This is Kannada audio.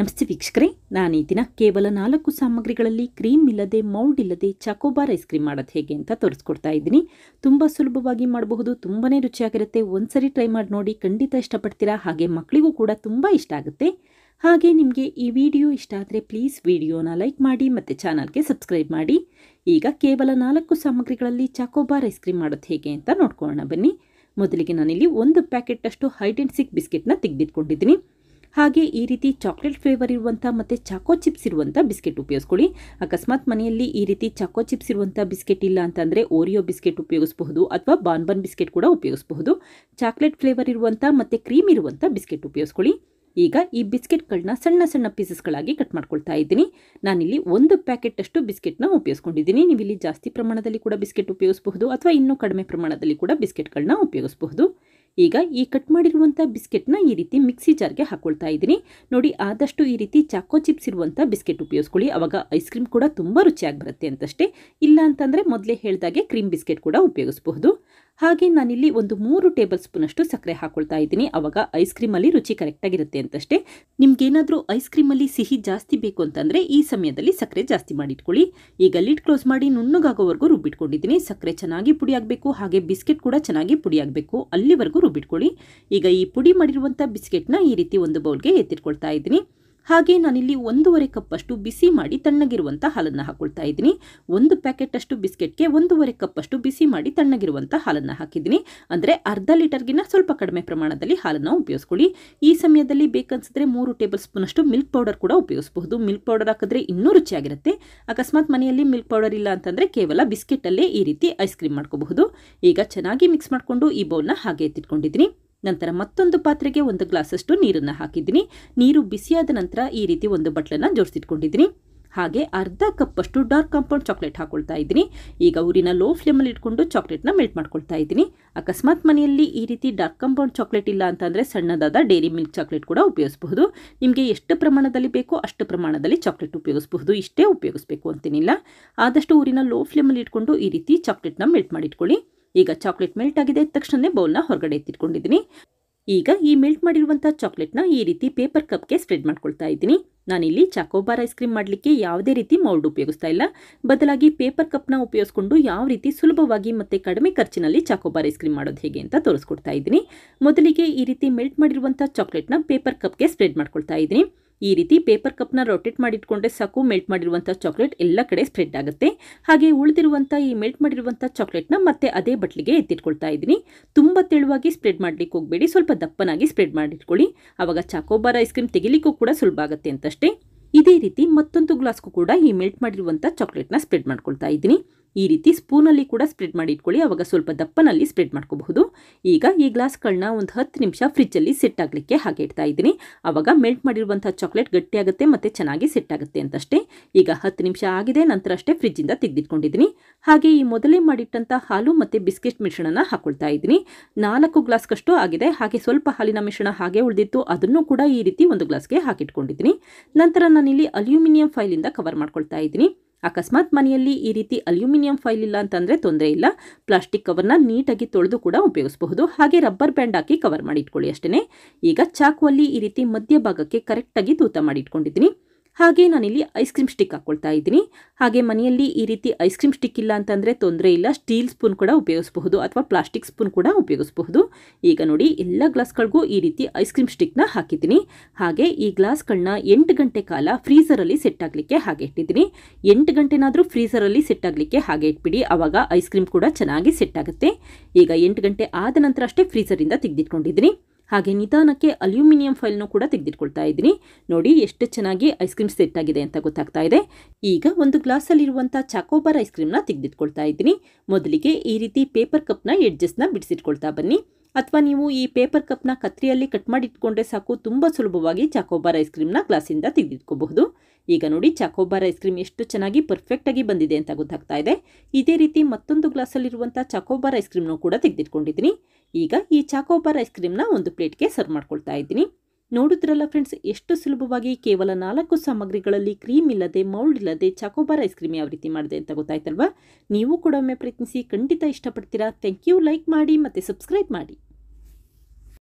ನಮಸ್ತೆ ವೀಕ್ಷಕರೇ ನಾನು ಈ ದಿನ ಕೇವಲ ನಾಲ್ಕು ಸಾಮಗ್ರಿಗಳಲ್ಲಿ ಕ್ರೀಮ್ ಇಲ್ಲದೆ ಮೌಲ್ಡ್ ಇಲ್ಲದೆ ಚಾಕೋಬಾರ್ ಐಸ್ ಕ್ರೀಮ್ ಮಾಡೋದು ಹೇಗೆ ಅಂತ ತೋರಿಸ್ಕೊಡ್ತಾ ಇದ್ದೀನಿ ತುಂಬ ಸುಲಭವಾಗಿ ಮಾಡಬಹುದು ತುಂಬಾ ರುಚಿಯಾಗಿರುತ್ತೆ ಒಂದ್ಸರಿ ಟ್ರೈ ಮಾಡಿ ನೋಡಿ ಖಂಡಿತ ಇಷ್ಟಪಡ್ತೀರಾ ಹಾಗೆ ಮಕ್ಕಳಿಗೂ ಕೂಡ ತುಂಬ ಇಷ್ಟ ಆಗುತ್ತೆ ಹಾಗೆ ನಿಮಗೆ ಈ ವಿಡಿಯೋ ಇಷ್ಟ ಆದರೆ ಪ್ಲೀಸ್ ವಿಡಿಯೋನ ಲೈಕ್ ಮಾಡಿ ಮತ್ತು ಚಾನಲ್ಗೆ ಸಬ್ಸ್ಕ್ರೈಬ್ ಮಾಡಿ ಈಗ ಕೇವಲ ನಾಲ್ಕು ಸಾಮಗ್ರಿಗಳಲ್ಲಿ ಚಾಕೋಬಾರ್ ಐಸ್ ಕ್ರೀಮ್ ಮಾಡೋದು ಹೇಗೆ ಅಂತ ನೋಡ್ಕೊಳ್ಳೋಣ ಬನ್ನಿ ಮೊದಲಿಗೆ ನಾನಿಲ್ಲಿ ಒಂದು ಪ್ಯಾಕೆಟ್ ಅಷ್ಟು ಹೈಡೆಂಟ್ ಸಿಕ್ ಬಿಸ್ಕೆಟ್ನ ತೆಗೆದಿಟ್ಕೊಂಡಿದ್ದೀನಿ ಹಾಗೆ ಈ ರೀತಿ ಚಾಕ್ಲೇಟ್ ಫ್ಲೇವರ್ ಇರುವಂಥ ಮತ್ತು ಚಾಕೋ ಚಿಪ್ಸ್ ಇರುವಂಥ ಬಿಸ್ಕೆಟ್ ಉಪಯೋಗಿಸ್ಕೊಳ್ಳಿ ಅಕಸ್ಮಾತ್ ಮನೆಯಲ್ಲಿ ಈ ರೀತಿ ಚಾಕೋ ಚಿಪ್ಸ್ ಇರುವಂಥ ಬಿಸ್ಕೆಟ್ ಇಲ್ಲ ಅಂತಂದರೆ ಓರಿಯೋ ಬಿಸ್ಕೆಟ್ ಉಪಯೋಗಿಸಬಹುದು ಅಥವಾ ಬಾನ್ಬನ್ ಬಿಸ್ಕೆಟ್ ಕೂಡ ಉಪಯೋಗಿಸಬಹುದು ಚಾಕ್ಲೇಟ್ ಫ್ಲೇವರ್ ಇರುವಂಥ ಮತ್ತು ಕ್ರೀಮ್ ಇರುವಂಥ ಬಿಸ್ಕೆಟ್ ಉಪಯೋಗಿಸ್ಕೊಳ್ಳಿ ಈಗ ಈ ಬಿಸ್ಕೆಟ್ಗಳನ್ನ ಸಣ್ಣ ಸಣ್ಣ ಪೀಸಸ್ಗಳಾಗಿ ಕಟ್ ಮಾಡ್ಕೊಳ್ತಾ ಇದ್ದೀನಿ ನಾನಿಲ್ಲಿ ಒಂದು ಪ್ಯಾಕೆಟಷ್ಟು ಬಿಸ್ಕೆಟ್ನ ಉಪಯೋಗಿಸ್ಕೊಂಡಿದ್ದೀನಿ ನೀವು ಇಲ್ಲಿ ಜಾಸ್ತಿ ಪ್ರಮಾಣದಲ್ಲಿ ಕೂಡ ಬಿಸ್ಕೆಟ್ ಉಪಯೋಗಿಸಬಹುದು ಅಥವಾ ಇನ್ನೂ ಕಡಿಮೆ ಪ್ರಮಾಣದಲ್ಲಿ ಕೂಡ ಬಿಸ್ಕೆಟ್ಗಳನ್ನ ಉಪಯೋಗಿಸಬಹುದು ಈಗ ಈ ಕಟ್ ಮಾಡಿರುವಂಥ ಬಿಸ್ಕೆಟ್ನ ಈ ರೀತಿ ಮಿಕ್ಸಿ ಜಾರ್ಗೆ ಹಾಕೊಳ್ತಾ ಇದ್ದೀನಿ ನೋಡಿ ಆದಷ್ಟು ಈ ರೀತಿ ಚಾಕೋ ಚಿಪ್ಸ್ ಇರುವಂಥ ಬಿಸ್ಕೆಟ್ ಉಪಯೋಗಿಸ್ಕೊಳ್ಳಿ ಅವಾಗ ಐಸ್ ಕ್ರೀಮ್ ಕೂಡ ತುಂಬ ರುಚಿಯಾಗಿ ಬರುತ್ತೆ ಅಂತಷ್ಟೇ ಇಲ್ಲ ಅಂತಂದರೆ ಮೊದಲೇ ಹೇಳಿದಾಗೆ ಕ್ರೀಮ್ ಬಿಸ್ಕೆಟ್ ಕೂಡ ಉಪಯೋಗಿಸ್ಬಹುದು ಹಾಗೆ ನಾನಿಲ್ಲಿ ಒಂದು ಮೂರು ಟೇಬಲ್ ಸ್ಪೂನಷ್ಟು ಸಕ್ಕರೆ ಹಾಕೊಳ್ತಾ ಇದ್ದೀನಿ ಅವಾಗ ಐಸ್ ಕ್ರೀಮಲ್ಲಿ ರುಚಿ ಕರೆಕ್ಟಾಗಿರುತ್ತೆ ಅಂತಷ್ಟೇ ನಿಮ್ಗೇನಾದರೂ ಐಸ್ ಕ್ರೀಮಲ್ಲಿ ಸಿಹಿ ಜಾಸ್ತಿ ಬೇಕು ಅಂತಂದರೆ ಈ ಸಮಯದಲ್ಲಿ ಸಕ್ಕರೆ ಜಾಸ್ತಿ ಮಾಡಿಟ್ಕೊಳ್ಳಿ ಈಗ ಲಿಡ್ ಕ್ಲೋಸ್ ಮಾಡಿ ನುಣ್ಣಗಾಗೋವರೆಗೂ ರುಬ್ಬಿಟ್ಕೊಂಡಿದ್ದೀನಿ ಸಕ್ಕರೆ ಚೆನ್ನಾಗಿ ಪುಡಿಯಾಗಬೇಕು ಹಾಗೆ ಬಿಸ್ಕೆಟ್ ಕೂಡ ಚೆನ್ನಾಗಿ ಪುಡಿಯಾಗಬೇಕು ಅಲ್ಲಿವರೆಗೂ ರುಬ್ಬಿಟ್ಕೊಳ್ಳಿ ಈಗ ಈ ಪುಡಿ ಮಾಡಿರುವಂಥ ಬಿಸ್ಕೆಟ್ನ ಈ ರೀತಿ ಒಂದು ಬೌಲ್ಗೆ ಎತ್ತಿಟ್ಕೊಳ್ತಾ ಇದ್ದೀನಿ ಹಾಗೆ ನಾನಿಲ್ಲಿ ಒಂದೂವರೆ ಕಪ್ಪಷ್ಟು ಬಿಸಿ ಮಾಡಿ ತಣ್ಣಗಿರುವಂಥ ಹಾಲನ್ನು ಹಾಕೊಳ್ತಾ ಇದ್ದೀನಿ ಒಂದು ಪ್ಯಾಕೆಟ್ ಅಷ್ಟು ಬಿಸ್ಕೆಟ್ಗೆ ಒಂದೂವರೆ ಕಪ್ಪಷ್ಟು ಬಿಸಿ ಮಾಡಿ ತಣ್ಣಗಿರುವಂಥ ಹಾಲನ್ನು ಹಾಕಿದ್ದೀನಿ ಅಂದರೆ ಅರ್ಧ ಲೀಟರ್ಗಿನ ಸ್ವಲ್ಪ ಕಡಿಮೆ ಪ್ರಮಾಣದಲ್ಲಿ ಹಾಲನ್ನು ಉಪಯೋಗಿಸ್ಕೊಳ್ಳಿ ಈ ಸಮಯದಲ್ಲಿ ಬೇಕನ್ಸಿದ್ರೆ ಮೂರು ಟೇಬಲ್ ಸ್ಪೂನ್ ಅಷ್ಟು ಮಿಲ್ಕ್ ಪೌಡರ್ ಕೂಡ ಉಪಯೋಗಿಸಬಹುದು ಮಿಲ್ಕ್ ಪೌಡರ್ ಹಾಕಿದ್ರೆ ಇನ್ನೂ ರುಚಿಯಾಗಿರುತ್ತೆ ಅಕಸ್ಮಾತ್ ಮನೆಯಲ್ಲಿ ಮಿಲ್ಕ್ ಪೌಡರ್ ಇಲ್ಲ ಅಂತಂದರೆ ಕೇವಲ ಬಿಸ್ಕೆಟಲ್ಲೇ ಈ ರೀತಿ ಐಸ್ ಕ್ರೀಮ್ ಮಾಡ್ಕೋಬಹುದು ಈಗ ಚೆನ್ನಾಗಿ ಮಿಕ್ಸ್ ಮಾಡಿಕೊಂಡು ಈ ಬೌಲ್ನ ಹಾಗೆ ಎತ್ತಿಟ್ಕೊಂಡಿದ್ದೀನಿ ನಂತರ ಮತ್ತೊಂದು ಪಾತ್ರೆಗೆ ಒಂದು ಗ್ಲಾಸಷ್ಟು ನೀರನ್ನು ಹಾಕಿದ್ದೀನಿ ನೀರು ಬಿಸಿಯಾದ ನಂತರ ಈ ರೀತಿ ಒಂದು ಬಟ್ಲನ್ನು ಜೋಡಿಸಿಟ್ಕೊಂಡಿದ್ದೀನಿ ಹಾಗೆ ಅರ್ಧ ಕಪ್ಪಷ್ಟು ಡಾರ್ಕ್ ಕಾಂಪೌಂಡ್ ಚಾಕ್ಲೇಟ್ ಹಾಕೊಳ್ತಾ ಇದ್ದೀನಿ ಈಗ ಊರಿನ ಲೋ ಫ್ಲೇಮಲ್ಲಿ ಇಟ್ಕೊಂಡು ಚಾಕ್ಲೇಟ್ನ ಮೆಲ್ಟ್ ಮಾಡ್ಕೊಳ್ತಾ ಇದ್ದೀನಿ ಅಕಸ್ಮಾತ್ ಮನೆಯಲ್ಲಿ ಈ ರೀತಿ ಡಾರ್ಕ್ ಕಂಪೌಂಡ್ ಚಾಕ್ಲೇಟ್ ಇಲ್ಲ ಅಂತಂದರೆ ಸಣ್ಣದಾದ ಡೈರಿ ಮಿಲ್ಕ್ ಚಾಕ್ಲೇಟ್ ಕೂಡ ಉಪಯೋಗಿಸಬಹುದು ನಿಮಗೆ ಎಷ್ಟು ಪ್ರಮಾಣದಲ್ಲಿ ಬೇಕೋ ಅಷ್ಟು ಪ್ರಮಾಣದಲ್ಲಿ ಚಾಕ್ಲೇಟ್ ಉಪಯೋಗಿಸಬಹುದು ಇಷ್ಟೇ ಉಪಯೋಗಿಸಬೇಕು ಅಂತೇನಿಲ್ಲ ಆದಷ್ಟು ಊರಿನ ಲೋ ಫ್ಲೇಮಲ್ಲಿ ಇಟ್ಕೊಂಡು ಈ ರೀತಿ ಚಾಕ್ಲೇಟ್ನ ಮೆಲ್ಟ್ ಮಾಡಿಟ್ಕೊಳ್ಳಿ ಈಗ ಚಾಕ್ಲೇಟ್ ಮೆಲ್ಟ್ ಆಗಿದೆ ತಕ್ಷಣನೇ ಬೌಲ್ನ ಹೊರಗಡೆ ಎತ್ತಿಟ್ಕೊಂಡಿದ್ದೀನಿ ಈಗ ಈ ಮೆಲ್ಟ್ ಮಾಡಿರುವಂಥ ಚಾಕ್ಲೇಟ್ನ ಈ ರೀತಿ ಪೇಪರ್ ಕಪ್ಗೆ ಸ್ಪ್ರೆಡ್ ಮಾಡ್ಕೊಳ್ತಾ ಇದ್ದೀನಿ ನಾನಿಲ್ಲಿ ಚಾಕೋಬಾರ್ ಐಸ್ ಕ್ರೀಮ್ ಮಾಡಲಿಕ್ಕೆ ಯಾವುದೇ ರೀತಿ ಮೌಲ್ಡ್ ಉಪಯೋಗಿಸ್ತಾ ಇಲ್ಲ ಬದಲಾಗಿ ಪೇಪರ್ ಕಪ್ನ ಉಪಯೋಗಿಸ್ಕೊಂಡು ಯಾವ ರೀತಿ ಸುಲಭವಾಗಿ ಮತ್ತು ಕಡಿಮೆ ಖರ್ಚಿನಲ್ಲಿ ಚಾಕೋಬಾರ್ ಐಸ್ ಕ್ರೀಮ್ ಮಾಡೋದು ಹೇಗೆ ಅಂತ ತೋರಿಸ್ಕೊಡ್ತಾ ಇದ್ದೀನಿ ಮೊದಲಿಗೆ ಈ ರೀತಿ ಮೆಲ್ಟ್ ಮಾಡಿರುವಂಥ ಚಾಕ್ಲೇಟ್ನ ಪೇಪರ್ ಕಪ್ಗೆ ಸ್ಪ್ರೆಡ್ ಮಾಡ್ಕೊಳ್ತಾ ಇದ್ದೀನಿ ಈ ರೀತಿ ಪೇಪರ್ ಕಪ್ನ ರೊಟೇಟ್ ಮಾಡಿಟ್ಕೊಂಡ್ರೆ ಸಾಕು ಮೆಲ್ಟ್ ಮಾಡಿರುವಂಥ ಚಾಕ್ಲೇಟ್ ಎಲ್ಲ ಕಡೆ ಸ್ಪ್ರೆಡ್ ಆಗುತ್ತೆ ಹಾಗೆ ಉಳಿದಿರುವಂಥ ಈ ಮೆಲ್ಟ್ ಮಾಡಿರುವಂಥ ನ ಮತ್ತೆ ಅದೇ ಬಟ್ಲಿಗೆ ಎತ್ತಿಟ್ಕೊಳ್ತಾ ಇದ್ದೀನಿ ತುಂಬ ತೆಳುವಾಗಿ ಸ್ಪ್ರೆಡ್ ಮಾಡ್ಲಿಕ್ಕೆ ಹೋಗಬೇಡಿ ಸ್ವಲ್ಪ ದಪ್ಪನಾಗಿ ಸ್ಪ್ರೆಡ್ ಮಾಡಿಟ್ಕೊಳ್ಳಿ ಆವಾಗ ಚಾಕೋಬಾರ್ ಐಸ್ ಕ್ರೀಮ್ ತೆಗಿಲಿಕ್ಕೂ ಕೂಡ ಸುಲಭ ಆಗುತ್ತೆ ಅಂತಷ್ಟೇ ಇದೇ ರೀತಿ ಮತ್ತೊಂದು ಗ್ಲಾಸ್ಗೂ ಕೂಡ ಈ ಮೆಲ್ಟ್ ಮಾಡಿರುವಂಥ ನ ಸ್ಪ್ರೆಡ್ ಮಾಡ್ಕೊಳ್ತಾ ಇದ್ದೀನಿ ಈ ರೀತಿ ಸ್ಪೂನಲ್ಲಿ ಕೂಡ ಸ್ಪ್ರೆಡ್ ಮಾಡಿ ಇಟ್ಕೊಳ್ಳಿ ಅವಾಗ ಸ್ವಲ್ಪ ದಪ್ಪನಲ್ಲಿ ಸ್ಪ್ರೆಡ್ ಮಾಡ್ಕೋಬಹುದು ಈಗ ಈ ಗ್ಲಾಸ್ಗಳನ್ನ ಒಂದು ಹತ್ತು ನಿಮಿಷ ಫ್ರಿಜ್ಜಲ್ಲಿ ಸೆಟ್ ಆಗಲಿಕ್ಕೆ ಹಾಗೆ ಇಡ್ತಾ ಇದ್ದೀನಿ ಆವಾಗ ಮೆಲ್ಟ್ ಮಾಡಿರುವಂಥ ಚಾಕ್ಲೇಟ್ ಗಟ್ಟಿಯಾಗುತ್ತೆ ಮತ್ತು ಚೆನ್ನಾಗಿ ಸೆಟ್ ಆಗುತ್ತೆ ಅಂತಷ್ಟೇ ಈಗ ಹತ್ತು ನಿಮಿಷ ಆಗಿದೆ ನಂತರ ಅಷ್ಟೇ ಫ್ರಿಜ್ಜಿಂದ ತೆಗೆದಿಟ್ಕೊಂಡಿದ್ದೀನಿ ಹಾಗೆ ಈ ಮೊದಲೇ ಮಾಡಿಟ್ಟಂಥ ಹಾಲು ಮತ್ತು ಬಿಸ್ಕೆಟ್ ಮಿಶ್ರಣನ ಹಾಕೊಳ್ತಾ ಇದ್ದೀನಿ ನಾಲ್ಕು ಗ್ಲಾಸ್ಗಷ್ಟು ಆಗಿದೆ ಹಾಗೆ ಸ್ವಲ್ಪ ಹಾಲಿನ ಮಿಶ್ರಣ ಹಾಗೆ ಉಳಿದಿತ್ತು ಅದನ್ನು ಕೂಡ ಈ ರೀತಿ ಒಂದು ಗ್ಲಾಸ್ಗೆ ಹಾಕಿಟ್ಕೊಂಡಿದ್ದೀನಿ ನಂತರ ನಾನಿಲ್ಲಿ ಅಲ್ಯೂಮಿನಿಯಂ ಫೈಲಿಂದ ಕವರ್ ಮಾಡ್ಕೊಳ್ತಾ ಇದ್ದೀನಿ ಅಕಸ್ಮಾತ್ ಮನೆಯಲ್ಲಿ ಈ ರೀತಿ ಅಲ್ಯೂಮಿನಿಯಂ ಫೈಲ್ ಇಲ್ಲ ಅಂತಂದರೆ ತೊಂದರೆ ಇಲ್ಲ ಪ್ಲಾಸ್ಟಿಕ್ ಕವರ್ನ ನೀಟಾಗಿ ತೊಳೆದು ಕೂಡ ಉಪಯೋಗಿಸಬಹುದು ಹಾಗೆ ರಬ್ಬರ್ ಬ್ಯಾಂಡ್ ಹಾಕಿ ಕವರ್ ಮಾಡಿ ಇಟ್ಕೊಳ್ಳಿ ಅಷ್ಟೇ ಈಗ ಚಾಕುವಲ್ಲಿ ಈ ರೀತಿ ಮಧ್ಯಭಾಗಕ್ಕೆ ಕರೆಕ್ಟಾಗಿ ತೂತ ಮಾಡಿ ಇಟ್ಕೊಂಡಿದ್ದೀನಿ ಹಾಗೆ ನಾನಿಲ್ಲಿ ಐಸ್ ಕ್ರೀಮ್ ಸ್ಟಿಕ್ ಹಾಕ್ಕೊಳ್ತಾ ಇದ್ದೀನಿ ಹಾಗೆ ಮನೆಯಲ್ಲಿ ಈ ರೀತಿ ಐಸ್ ಕ್ರೀಮ್ ಸ್ಟಿಕ್ ಇಲ್ಲ ಅಂತಂದರೆ ತೊಂದರೆ ಇಲ್ಲ ಸ್ಟೀಲ್ ಸ್ಪೂನ್ ಕೂಡ ಉಪಯೋಗಿಸಬಹುದು ಅಥವಾ ಪ್ಲಾಸ್ಟಿಕ್ ಸ್ಪೂನ್ ಕೂಡ ಉಪಯೋಗಿಸಬಹುದು ಈಗ ನೋಡಿ ಎಲ್ಲ ಗ್ಲಾಸ್ಗಳಿಗೂ ಈ ರೀತಿ ಐಸ್ ಕ್ರೀಮ್ ಸ್ಟಿಕ್ನ ಹಾಕಿದ್ದೀನಿ ಹಾಗೆ ಈ ಗ್ಲಾಸ್ಗಳನ್ನ ಎಂಟು ಗಂಟೆ ಕಾಲ ಫ್ರೀಸರಲ್ಲಿ ಸೆಟ್ ಆಗಲಿಕ್ಕೆ ಹಾಗೆ ಇಟ್ಟಿದ್ದೀನಿ ಎಂಟು ಗಂಟೆನಾದರೂ ಫ್ರೀಸರಲ್ಲಿ ಸೆಟ್ ಆಗಲಿಕ್ಕೆ ಹಾಗೆ ಇಟ್ಬಿಡಿ ಆವಾಗ ಐಸ್ ಕ್ರೀಮ್ ಕೂಡ ಚೆನ್ನಾಗಿ ಸೆಟ್ ಆಗುತ್ತೆ ಈಗ ಎಂಟು ಗಂಟೆ ಆದ ನಂತರ ಅಷ್ಟೇ ಫ್ರೀಸರಿಂದ ತೆಗೆದಿಟ್ಕೊಂಡಿದ್ದೀನಿ ಹಾಗೆ ನಿಧಾನಕ್ಕೆ ಅಲ್ಯೂಮಿನಿಯಂ ಫೈಲ್ನು ಕೂಡ ತೆಗೆದಿಟ್ಕೊಳ್ತಾ ಇದ್ದೀನಿ ನೋಡಿ ಎಷ್ಟು ಚೆನ್ನಾಗಿ ಐಸ್ ಕ್ರೀಮ್ ಸೆಟ್ ಆಗಿದೆ ಅಂತ ಗೊತ್ತಾಗ್ತಾ ಇದೆ ಈಗ ಒಂದು ಗ್ಲಾಸಲ್ಲಿರುವಂಥ ಚಾಕೋಬಾರ್ ಐಸ್ ಕ್ರೀಮ್ನ ತೆಗೆದಿಟ್ಕೊಳ್ತಾ ಇದ್ದೀನಿ ಮೊದಲಿಗೆ ಈ ರೀತಿ ಪೇಪರ್ ಕಪ್ನ ಎಡ್ಜಸ್ನ ಬಿಡಿಸಿಟ್ಕೊಳ್ತಾ ಬನ್ನಿ ಅಥವಾ ನೀವು ಈ ಪೇಪರ್ ಕಪ್ನ ಕತ್ರಿಯಲ್ಲಿ ಕಟ್ ಮಾಡಿ ಇಟ್ಕೊಂಡ್ರೆ ಸಾಕು ತುಂಬ ಸುಲಭವಾಗಿ ಚಾಕೋಬಾರ್ ಐಸ್ ಕ್ರೀಮ್ನ ಗ್ಲಾಸಿಂದ ತೆಗೆದಿಟ್ಕೋಬಹುದು ಈಗ ನೋಡಿ ಚಾಕೋಬಾರ್ ಐಸ್ ಕ್ರೀಮ್ ಎಷ್ಟು ಚೆನ್ನಾಗಿ ಪರ್ಫೆಕ್ಟಾಗಿ ಬಂದಿದೆ ಅಂತ ಗೊತ್ತಾಗ್ತಾ ಇದೆ ಇದೇ ರೀತಿ ಮತ್ತೊಂದು ಗ್ಲಾಸಲ್ಲಿರುವಂಥ ಚಾಕೋಬಾರ್ ಐಸ್ ಕ್ರೀಮ್ನೂ ಕೂಡ ತೆಗೆದಿಟ್ಕೊಂಡಿದ್ದೀನಿ ಈಗ ಈ ಚಾಕೋಬಾರ್ ಐಸ್ ಕ್ರೀಮ್ನ ಒಂದು ಪ್ಲೇಟ್ಗೆ ಸರ್ವ್ ಮಾಡ್ಕೊಳ್ತಾ ಇದ್ದೀನಿ ನೋಡಿದ್ರಲ್ಲ ಫ್ರೆಂಡ್ಸ್ ಎಷ್ಟು ಸುಲಭವಾಗಿ ಕೇವಲ ನಾಲ್ಕು ಸಾಮಗ್ರಿಗಳಲ್ಲಿ ಕ್ರೀಮ್ ಇಲ್ಲದೆ ಮೌಲ್ಡ್ ಇಲ್ಲದೆ ಚಾಕೋಬಾರ್ ಐಸ್ ಕ್ರೀಮ್ ಯಾವ ರೀತಿ ಮಾಡಿದೆ ಅಂತ ಗೊತ್ತಾಯ್ತಲ್ವಾ ನೀವು ಕೂಡ ಒಮ್ಮೆ ಪ್ರಯತ್ನಿಸಿ ಖಂಡಿತ ಇಷ್ಟಪಡ್ತೀರಾ ಥ್ಯಾಂಕ್ ಯು ಲೈಕ್ ಮಾಡಿ ಮತ್ತು ಸಬ್ಸ್ಕ್ರೈಬ್ ಮಾಡಿ